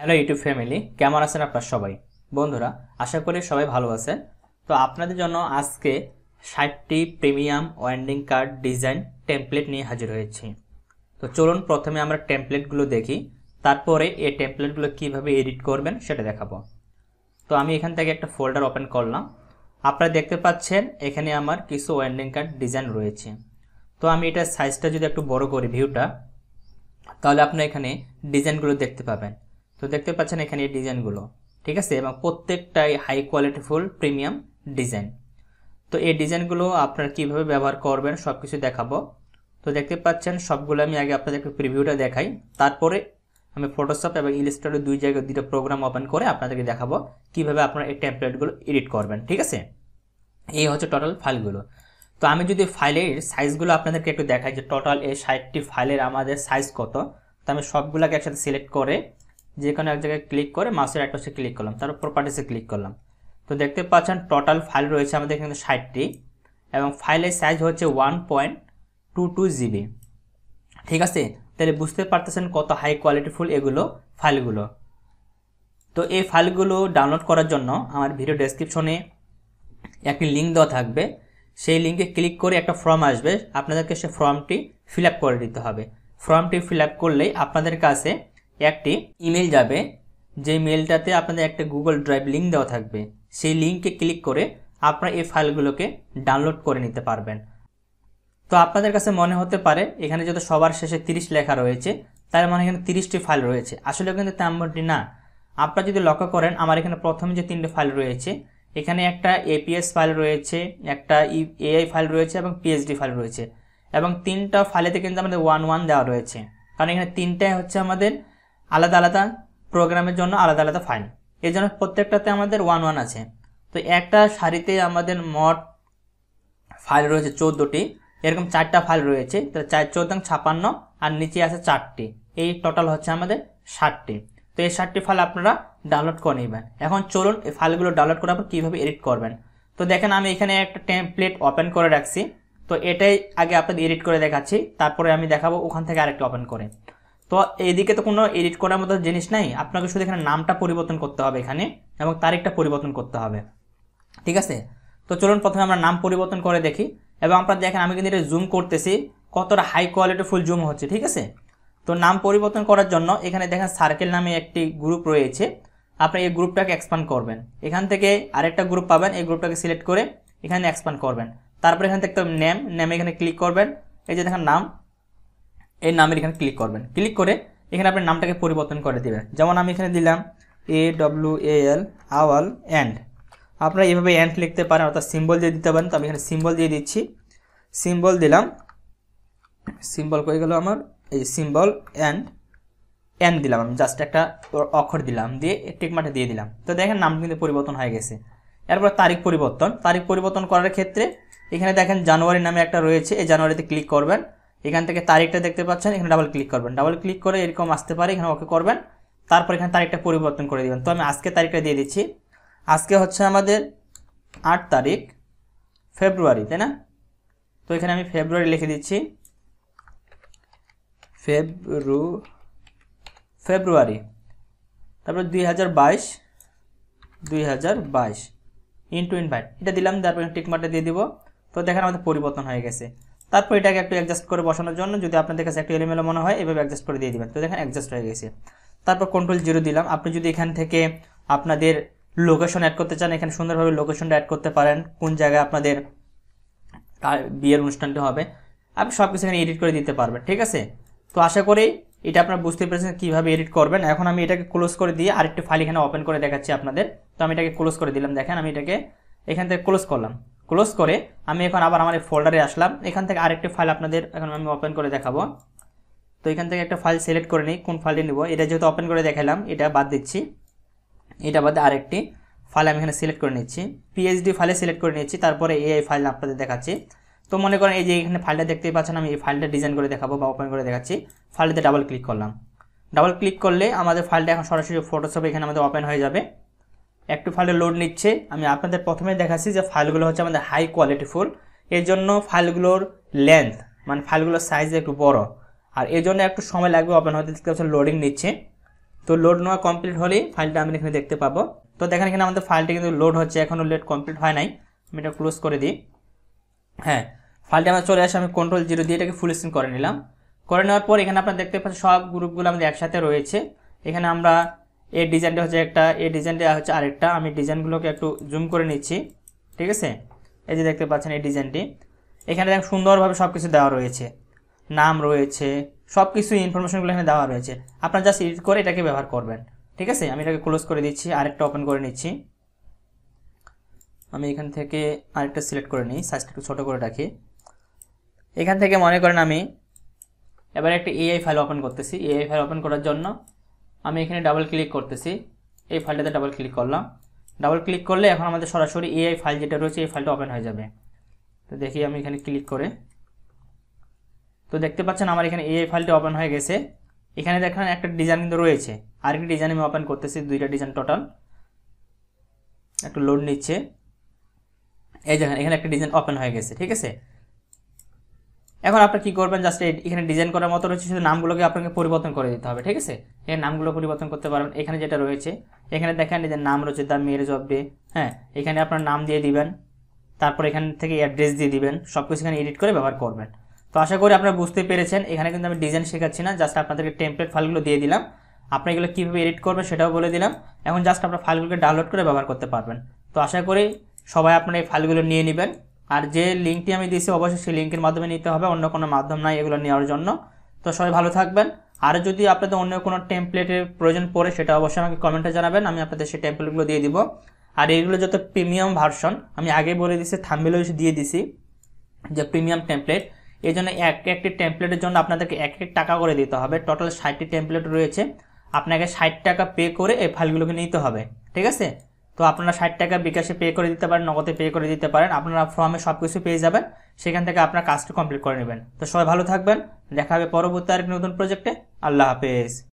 hello YouTube family কেমন আছেন আপনার সবাই বন্ধুরা আশা করি সবাই ভালো আছেন তো আপনাদের জন্য আজকে ষাটটি প্রিমিয়াম ওয়েন্ডিং কার্ড ডিজাইন টেমপ্লেট নিয়ে হাজির হয়েছি তো চলুন প্রথমে আমরা টেমপ্লেটগুলো দেখি তারপরে এই টেমপ্লেটগুলো কিভাবে এডিট করবেন সেটা দেখাবো তো আমি এখান থেকে একটা ফোল্ডার ওপেন করলাম আপনারা দেখতে পাচ্ছেন এখানে আমার কিছু ওয়েন্ডিং কার্ড ডিজাইন রয়েছে তো আমি এটা সাইজটা যদি একটু বড় করি ভিউটা তাহলে আপনি এখানে ডিজাইনগুলো দেখতে পাবেন তো দেখতে পাচ্ছেন এখানে এই ডিজাইনগুলো ঠিক আছে এবং প্রত্যেকটাই হাই কোয়ালিটিফুল প্রিমিয়াম ডিজাইন তো এই ডিজাইনগুলো আপনারা কিভাবে ব্যবহার করবেন সব কিছু দেখাবো তো দেখতে পাচ্ছেন সবগুলো আমি আগে আপনাদেরকে প্রিভিউটা দেখাই তারপরে আমি ফটোশপ এবং ইলিস্টারের দুই জায়গায় দুটো প্রোগ্রাম ওপেন করে আপনাদেরকে দেখাবো কিভাবে আপনারা এই ট্যাম্পলেটগুলো এডিট করবেন ঠিক আছে এই হচ্ছে টোটাল ফাইলগুলো তো আমি যদি ফাইলের সাইজগুলো আপনাদেরকে একটু দেখাই যে টোটাল এই ষাটটি ফাইলের আমাদের সাইজ কত তো আমি সবগুলোকে একসাথে সিলেক্ট করে যে কোনো এক জায়গায় ক্লিক করে মাসের এক পাশে ক্লিক করলাম তারপর প্রপার্টিসে ক্লিক করলাম তো দেখতে পাচ্ছেন টোটাল ফাইল রয়েছে আমাদের এখানে ষাটটি এবং ফাইলের সাইজ হচ্ছে one point two two GB ঠিক আছে তাহলে বুঝতে পারতেছেন কত হাই কোয়ালিটিফুল এগুলো ফাইলগুলো তো এই ফাইলগুলো ডাউনলোড করার জন্য আমার ভিডিও ডেসক্রিপশনে একটি লিঙ্ক দেওয়া থাকবে সেই লিঙ্কে ক্লিক করে একটা ফর্ম আসবে আপনাদেরকে সে ফর্মটি ফিল করে দিতে হবে ফর্মটি ফিল করলেই আপনাদের কাছে একটি ইমেল যাবে যে মেলটাতে আপনাদের একটা গুগল ড্রাইভ লিঙ্ক দেওয়া থাকবে সেই লিঙ্কে ক্লিক করে আপনারা এই ফাইলগুলোকে ডাউনলোড করে নিতে পারবেন তো আপনাদের কাছে মনে হতে পারে এখানে যত সবার শেষে তিরিশ লেখা রয়েছে তার মানে এখানে তিরিশটি ফাইল রয়েছে আসলে কিন্তু তেমনটি না আপনারা যদি লক্ষ্য করেন আমার এখানে প্রথমে যে তিনটে ফাইল রয়েছে এখানে একটা এপিএস ফাইল রয়েছে একটা এআই ফাইল রয়েছে এবং পিএইচডি ফাইল রয়েছে এবং তিনটা ফাইলেতে কিন্তু আমাদের ওয়ান ওয়ান দেওয়া রয়েছে কারণ এখানে তিনটাই হচ্ছে আমাদের আলাদা আলাদা প্রোগ্রামের জন্য আলাদা আলাদা ফাইন এই জন্য প্রত্যেকটাতে আমাদের ওয়ান ওয়ান আছে তো একটা সারিতে আমাদের মট ফাইল রয়েছে চোদ্দোটি এরকম চারটা ফাইল রয়েছে তো চার চোদ্দ ছাপান্ন আর নিচে আছে চারটি এই টোটাল হচ্ছে আমাদের ষাটটি তো এই ষাটটি ফাইল আপনারা ডাউনলোড করে নেবেন এখন চলুন এই ফাইলগুলো ডাউনলোড করার পর কীভাবে এডিট করবেন তো দেখেন আমি এখানে একটা টেমপ্লেট ওপেন করে রাখছি তো এটাই আগে আপনাদের এডিট করে দেখাচ্ছি তারপরে আমি দেখাবো ওখান থেকে আরেকটা ওপেন করে তো এইদিকে তো কোনো এডিট করার মতো জিনিস নাই আপনাকে শুধু এখানে নামটা পরিবর্তন করতে হবে এখানে এবং তারিখটা পরিবর্তন করতে হবে ঠিক আছে তো চলুন প্রথমে আমরা নাম পরিবর্তন করে দেখি এবং আপনারা দেখেন আমি কিন্তু এটা জুম করতেছি কতটা হাই কোয়ালিটি ফুল জুম হচ্ছে ঠিক আছে তো নাম পরিবর্তন করার জন্য এখানে দেখেন সার্কেল নামে একটি গ্রুপ রয়েছে আপনি এই গ্রুপটাকে এক্সপ্যান্ড করবেন এখান থেকে আরেকটা গ্রুপ পাবেন এই গ্রুপটাকে সিলেক্ট করে এখানে এক্সপ্যান্ড করবেন এখানে দেখতে হবে নেম নেমে এখানে ক্লিক করবেন এই যে দেখেন নাম এই নামের এখানে ক্লিক করবেন ক্লিক করে এখানে আপনার নামটাকে পরিবর্তন করে দেবেন যেমন আমি এখানে দিলাম A W A L Awal and আপনারা এভাবে অ্যান্ড লিখতে পারেন অর্থাৎ সিম্বল দিয়ে দিতে পারেন তো আমি এখানে সিম্বল দিয়ে দিচ্ছি সিম্বল দিলাম সিম্বল করে গেল আমার এই সিম্বল অ্যান্ড অ্যান দিলাম আমি জাস্ট একটা অক্ষর দিলাম দিয়ে মাঠে দিয়ে দিলাম তো দেখেন নাম কিন্তু পরিবর্তন হয়ে গেছে এরপর তারিখ পরিবর্তন তারিখ পরিবর্তন করার ক্ষেত্রে এখানে দেখেন জানুয়ারি নামে একটা রয়েছে এই জানুয়ারিতে ক্লিক করবেন এখান থেকে তারিখটা দেখতে পাচ্ছেন এখানে ডাবল ক্লিক করবেন ডাবল ক্লিক করে এরকম আসতে পারে এখানে ওকে করবেন তারপর এখানে তারিখটা পরিবর্তন করে দেবেন তো আমি আজকে তারিখটা দিয়ে দিচ্ছি আজকে হচ্ছে আমাদের আট তারিখ ফেব্রুয়ারি তাই না তো এখানে আমি ফেব্রুয়ারি লিখে দিচ্ছি ফেব্রু ফেব্রুয়ারি তারপর দুই হাজার বাইশ দুই হাজার বাইশ ইন্টু ইনভাইট এটা দিলাম তারপর টিকমার্কটা দিয়ে দিব তো দেখেন আমাদের পরিবর্তন হয়ে গেছে তারপর এটাকে একটু অ্যাডজাস্ট করে বসানোর জন্য যদি আপনাদের কাছে একটু এলোমেলো মনে হয় এভাবে অ্যাডজাস্ট করে দিয়ে দেবেন তো দেখেন অ্যাডজাস্ট হয়ে গেছে তারপর কন্ট্রোল জিরো দিলাম আপনি যদি এখান থেকে আপনাদের লোকেশন অ্যাড করতে চান এখানে সুন্দরভাবে লোকেশনটা অ্যাড করতে পারেন কোন জায়গায় আপনাদের বিয়ের অনুষ্ঠানটি হবে আপনি সব কিছু এখানে এডিট করে দিতে পারবেন ঠিক আছে তো আশা করি এটা আপনারা বুঝতে পেরেছেন কীভাবে এডিট করবেন এখন আমি এটাকে ক্লোজ করে দিয়ে আরেকটি ফাইল এখানে ওপেন করে দেখাচ্ছি আপনাদের তো আমি এটাকে ক্লোজ করে দিলাম দেখেন আমি এটাকে এখান থেকে ক্লোজ করলাম ক্লোজ করে আমি এখন আবার আমার ফোল্ডারে আসলাম এখান থেকে আরেকটি ফাইল আপনাদের এখন আমি ওপেন করে দেখাবো তো এখান থেকে একটা ফাইল সিলেক্ট করে নিই কোন ফাইলটি নেব এটা যেহেতু ওপেন করে দেখালাম এটা বাদ দিচ্ছি এটা বাদে আরেকটি ফাইল আমি এখানে সিলেক্ট করে নিচ্ছি পিএইচডি ফাইলে সিলেক্ট করে নিচ্ছি তারপরে এআই ফাইল আপনাদের দেখাচ্ছি তো মনে করেন এই যে এখানে ফাইলটা দেখতেই পাচ্ছেন আমি এই ফাইলটা ডিজাইন করে দেখাবো বা ওপেন করে দেখাচ্ছি ফাইলটাতে ডাবল ক্লিক করলাম ডাবল ক্লিক করলে আমাদের ফাইলটা এখন সরাসরি ফটোশপে এখানে আমাদের ওপেন হয়ে যাবে একটু ফাইলে লোড নিচ্ছে আমি আপনাদের প্রথমে দেখাচ্ছি যে ফাইলগুলো হচ্ছে আমাদের হাই কোয়ালিটি ফুল এর জন্য ফাইলগুলোর লেন্থ মানে ফাইলগুলোর সাইজ একটু বড় আর এর জন্য একটু সময় লাগবে ওপেন হতে দেখতে পাচ্ছেন লোডিং নিচ্ছে তো লোড নেওয়া কমপ্লিট হলেই ফাইলটা আমি এখানে দেখতে পাবো তো দেখেন এখানে আমাদের ফাইলটি কিন্তু লোড হচ্ছে এখনও লেট কমপ্লিট হয় নাই আমি এটা ক্লোজ করে দিই হ্যাঁ ফাইলটা আমার চলে আসে আমি কন্ট্রোল জিরো দিয়ে এটাকে ফুল স্ক্রিন করে নিলাম করে নেওয়ার পর এখানে আপনারা দেখতে পাচ্ছেন সব গ্রুপগুলো আমাদের একসাথে রয়েছে এখানে আমরা এই ডিজাইনটা হচ্ছে একটা এই ডিজাইনটা হচ্ছে আরেকটা আমি ডিজাইনগুলোকে একটু জুম করে নিচ্ছি ঠিক আছে এই যে দেখতে পাচ্ছেন এই ডিজাইনটি এখানে দেখেন সুন্দরভাবে সব কিছু দেওয়া রয়েছে নাম রয়েছে সব কিছু ইনফরমেশনগুলো এখানে দেওয়া রয়েছে আপনার জাস্ট এডিট করে এটাকে ব্যবহার করবেন ঠিক আছে আমি এটাকে ক্লোজ করে দিচ্ছি আরেকটা ওপেন করে নিচ্ছি আমি এখান থেকে আরেকটা সিলেক্ট করে নিই সাইজটা একটু ছোটো করে রাখি এখান থেকে মনে করেন আমি এবার একটা এআই ফাইল ওপেন করতেছি এআই ফাইল ওপেন করার জন্য আমি এখানে ডাবল ক্লিক করতেছি এই ফাইলটাতে ডাবল ক্লিক করলাম ডাবল ক্লিক করলে এখন আমাদের সরাসরি এআই ফাইল যেটা রয়েছে এই ফাইলটা ওপেন হয়ে যাবে তো দেখি আমি এখানে ক্লিক করে তো দেখতে পাচ্ছেন আমার এখানে এআই ফাইলটা ওপেন হয়ে গেছে এখানে দেখেন একটা ডিজাইন কিন্তু রয়েছে আরেকটি ডিজাইন আমি ওপেন করতেছি দুইটা ডিজাইন টোটাল একটু লোড নিচ্ছে এই দেখেন এখানে একটা ডিজাইন ওপেন হয়ে গেছে ঠিক আছে এখন আপনি কী করবেন জাস্ট এখানে ডিজাইন করার মতো রয়েছে শুধু নামগুলোকে আপনাকে পরিবর্তন করে দিতে হবে ঠিক আছে এখানে নামগুলো পরিবর্তন করতে পারবেন এখানে যেটা রয়েছে এখানে দেখেন যে নাম রয়েছে দ্য মেরেজ অফ ডে হ্যাঁ এখানে আপনার নাম দিয়ে দিবেন তারপর এখান থেকে অ্যাড্রেস দিয়ে দিবেন সব কিছু এখানে এডিট করে ব্যবহার করবেন তো আশা করি আপনারা বুঝতে পেরেছেন এখানে কিন্তু আমি ডিজাইন শেখাচ্ছি না জাস্ট আপনাদেরকে টেমপ্লেট ফাইলগুলো দিয়ে দিলাম আপনি এগুলো কীভাবে এডিট করবেন সেটাও বলে দিলাম এখন জাস্ট আপনার ফাইলগুলোকে ডাউনলোড করে ব্যবহার করতে পারবেন তো আশা করি সবাই আপনারা এই ফাইলগুলো নিয়ে নেবেন আর যে লিঙ্কটি আমি দিয়েছি অবশ্যই সেই লিঙ্কের মাধ্যমে নিতে হবে অন্য কোনো মাধ্যম নাই এগুলো নেওয়ার জন্য তো সবাই ভালো থাকবেন আর যদি আপনাদের অন্য কোনো টেমপ্লেটের প্রয়োজন পড়ে সেটা অবশ্যই আমাকে কমেন্টে জানাবেন আমি আপনাদের সেই টেমপ্লেটগুলো দিয়ে দিব আর এইগুলো যত প্রিমিয়াম ভার্সন আমি আগে বলে দিছি থাম্বেলও দিয়ে দিছি যে প্রিমিয়াম টেমপ্লেট এই জন্য এক একটি টেমপ্লেটের জন্য আপনাদেরকে এক এক টাকা করে দিতে হবে টোটাল ষাটটি টেমপ্লেট রয়েছে আপনাকে ষাট টাকা পে করে এই ফাইলগুলোকে নিতে হবে ঠিক আছে তো আপনারা ষাট টাকা বিকাশে পে করে দিতে পারেন নগদে পে করে দিতে পারেন আপনারা ফর্মে সব কিছু পেয়ে যাবেন সেখান থেকে আপনার কাজটি কমপ্লিট করে নেবেন তো সবাই ভালো থাকবেন দেখা হবে পরবর্তী আরেক নতুন প্রজেক্টে আল্লাহ হাফেজ